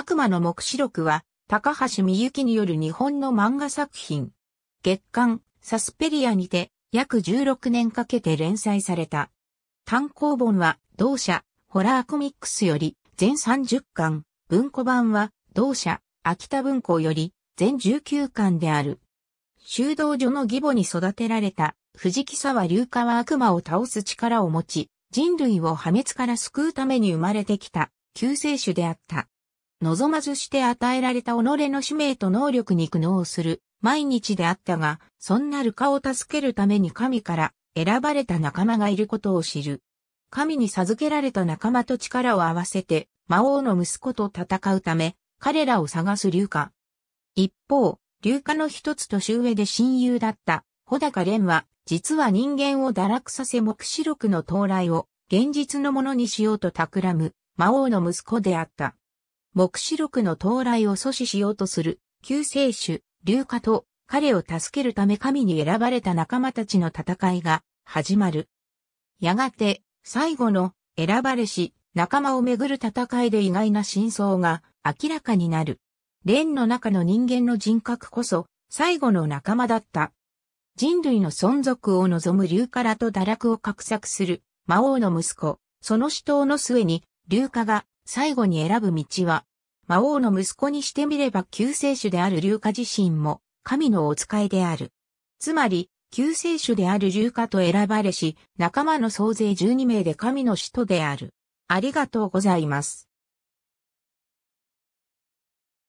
悪魔の目視録は、高橋美幸による日本の漫画作品。月刊、サスペリアにて、約16年かけて連載された。単行本は、同社、ホラーコミックスより、全30巻、文庫版は、同社、秋田文庫より、全19巻である。修道所の義母に育てられた、藤木沢龍化は悪魔を倒す力を持ち、人類を破滅から救うために生まれてきた、救世主であった。望まずして与えられた己の使命と能力に苦悩する毎日であったが、そんなルカを助けるために神から選ばれた仲間がいることを知る。神に授けられた仲間と力を合わせて、魔王の息子と戦うため、彼らを探す竜化。一方、竜化の一つ年上で親友だった、穂高蓮は、実は人間を堕落させ目視録の到来を、現実のものにしようと企む、魔王の息子であった。黙示録の到来を阻止しようとする救世主、竜化と彼を助けるため神に選ばれた仲間たちの戦いが始まる。やがて最後の選ばれし仲間をめぐる戦いで意外な真相が明らかになる。蓮の中の人間の人格こそ最後の仲間だった。人類の存続を望む竜からと堕落を画策する魔王の息子、その死闘の末に竜化が最後に選ぶ道は、魔王の息子にしてみれば救世主である竜花自身も神のお使いである。つまり、救世主である竜花と選ばれし、仲間の総勢12名で神の使徒である。ありがとうございます。